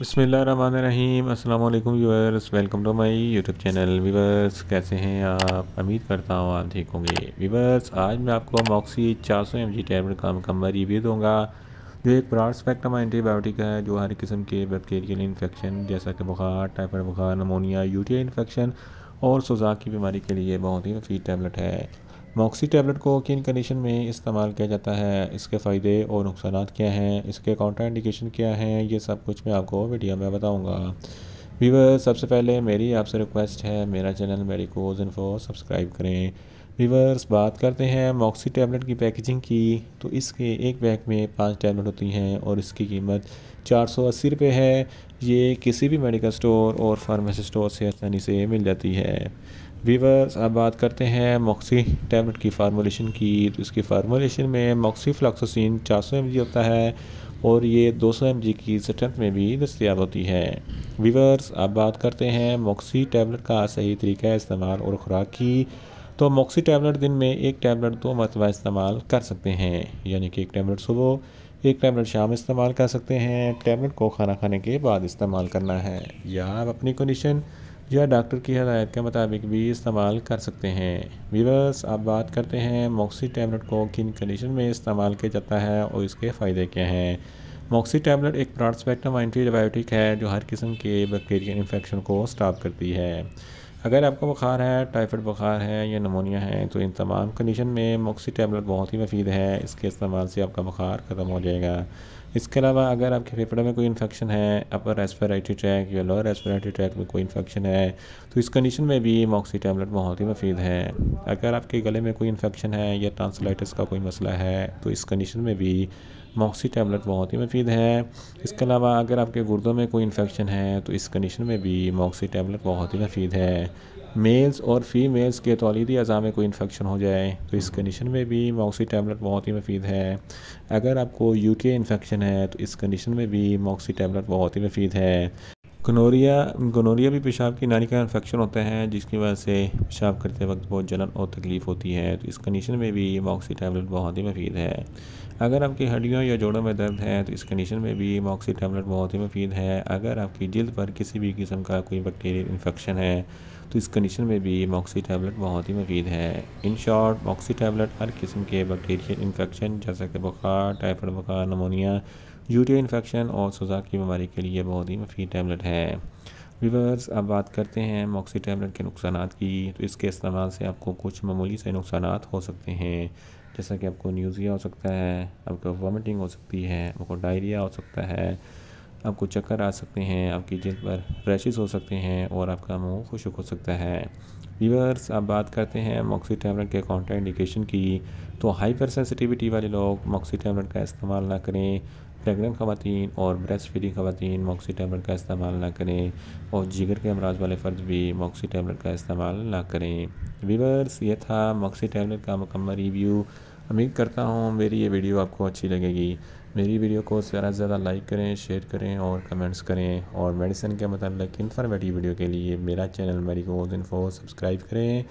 बसमीम अल्लाम viewers welcome to my YouTube channel viewers कैसे हैं आप उम्मीद करता हूँ आप ठीक होंगे वीवर्स आज मैं आपको मॉक्सी 400 सौ एम जी टैबलेट का मुकम्मल रिव्यू दूंगा जो एक ब्राड स्पेक्ट्रम एंटीबायोटिक है जो हर किस्म के बैक्टीरियल इन्फेक्शन जैसा कि बुखार टाइफाइड बुखार नमोनिया यूटिया इन्फेक्शन और सोजा की बीमारी के लिए बहुत ही मफीद टैबलेट है मॉक्सी टैबलेट को किन कंडीशन में इस्तेमाल किया जाता है इसके फ़ायदे और नुकसान क्या हैं इसके काउंटर इंडिकेशन क्या हैं ये सब कुछ मैं आपको वीडियो में बताऊँगा वीवर सबसे पहले मेरी आपसे रिक्वेस्ट है मेरा चैनल मेडिकोज इन्फो सब्सक्राइब करें वीवर्स बात करते हैं मॉक्सी टैबलेट की पैकेजिंग की तो इसके एक बैग में पांच टैबलेट होती हैं और इसकी कीमत चार सौ अस्सी रुपये है ये किसी भी मेडिकल स्टोर और फार्मेसी स्टोर से आसानी से मिल जाती है वीवर्स अब बात करते हैं मॉक्सी टैबलेट की फार्मोलेशन की तो इसकी फार्मोलेशन में मॉक्सी फ्लॉक्सोसिन 400 सौ होता है और ये 200 सौ की स्ट्रेंथ में भी दस्तियाब होती है वीवर्स अब बात करते हैं मॉक्सी टैबलेट का सही तरीका इस्तेमाल और ख़ुराक की तो मॉक्सी टैबलेट दिन में एक टैबलेट दो मरतबा इस्तेमाल कर सकते हैं यानी कि एक टैबलेट सुबह एक टैबलेट शाम इस्तेमाल कर सकते हैं टैबलेट को खाना खाने के बाद इस्तेमाल करना है या आप अपनी कंडीशन यह डॉक्टर की हदायत के मुताबिक भी इस्तेमाल कर सकते हैं वीवर्स अब बात करते हैं मोक्सी टैबलेट को किन कंडीशन में इस्तेमाल किया जाता है और इसके फ़ायदे क्या हैं मोक्सी टैबलेट एक ब्रॉड स्पेक्ट्रम एंटीबायोटिक है जो हर किस्म के बैक्टीरियल इन्फेक्शन को स्टॉप करती है अगर आपको बुखार है टाइफाइड बुखार है या नमोनिया है तो इन तमाम कंडीशन में मोक्सी टैबलेट बहुत ही मफीद है इसके इस्तेमाल से आपका बुखार ख़त्म हो जाएगा इसके अलावा अगर आपके फेफड़े में कोई इन्फेक्शन है अपर रेस्पिरेटरी ट्रैक या लोअर रेस्पिरेटरी ट्रैक में कोई इन्फेक्शन है तो इस कंडीशन में भी मॉक्सी टैबलेट बहुत ही मफीद है अगर आपके गले में कोई इन्फेक्शन है या ट्रांसलाइटिस का कोई मसला है तो इस कंडीशन में भी मॉक्सी टैबलेट बहुत ही मफीद है इसके अलावा अगर आपके गुर्दों में कोई इन्फेक्शन है तो इस कंडीशन में भी मोक्सी टैबलेट बहुत ही मफीद है मेल्स और फीमेल्स के तोलीदी अज़ा में कोई इन्फेक्शन हो जाए तो इस कंडीशन में भी मॉक्सी टैबलेट बहुत ही मफीद है अगर आपको यू इन्फेक्शन है तो इस कंडीशन में भी मॉक्सी टैबलेट बहुत ही मफीद है गनोरिया गनोरिया भी पेशाब की नाली का इन्फेक्शन होते हैं जिसकी वजह से पेशाब करते वक्त बहुत जलन और तकलीफ़ होती है तो इस कंडीशन में भी मॉक्सी टैबलेट बहुत ही मफीद है अगर आपकी हड्डियों या जोड़ों में दर्द है तो इस कंडीशन में भी मॉक्सी टैबलेट बहुत ही मफीद है अगर आपकी जल्द पर किसी भी किस्म का कोई बैक्टीरियल इन्फेक्शन है तो इस कंडीशन में भी मॉक्सी टैबलेट बहुत ही मफीद है इन शॉर्ट मॉक्सी टैबलेट हर किस्म के बैक्टीरियल इन्फेक्शन जैसा कि बुखार टाइफाइड बुखार नमोनिया यूटी इन्फेक्शन और सज़ा की बीमारी के लिए बहुत ही मफी टैबलेट है रिवर्स अब बात करते हैं मॉक्सी टैबलेट के नुकसान की तो इसके इस्तेमाल से आपको कुछ मामूली से नुकसान हो सकते हैं जैसा कि आपको न्यूज़िया हो सकता है आपको वॉमिटिंग हो सकती है आपको डायरिया हो सकता है आपको चक्कर आ सकते हैं आपकी जिस पर रैशेज हो सकते हैं और आपका मुंह खुशक हो सकता है वीवर्स अब बात करते हैं मॉक्सी टैबलेट के कॉन्ट्रा इंडिकेशन की तो हाइपर सेंसिटिविटी वाले लोग मॉक्सी टैबलेट का इस्तेमाल ना करें प्रेगनेंट खातन और ब्रेस्ट फीडिंग खातन मॉक्सी टैबलेट का इस्तेमाल ना करें और जिगर के अमराज वाले फ़र्द भी मॉक्सी टैबलेट का इस्तेमाल ना करें वीवर्स ये था मॉक्सी टैबलेट का मुकम्मल रिव्यू उम्मीद करता हूँ मेरी ये वीडियो आपको अच्छी लगेगी मेरी वीडियो को ज़्यादा से ज़्यादा लाइक करें शेयर करें और कमेंट्स करें और मेडिसिन के मतलब इन्फॉर्मेटिव वीडियो के लिए मेरा चैनल मेडिकोज इन्फो सब्सक्राइब करें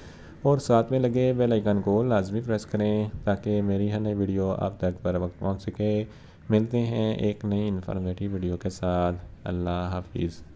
और साथ में लगे बेल आइकन को लाजमी प्रेस करें ताकि मेरी हर नई वीडियो आप तक पर वक्त पहुँच सके मिलते हैं एक नई इन्फॉर्मेटिव वीडियो के साथ अल्लाह हाफिज़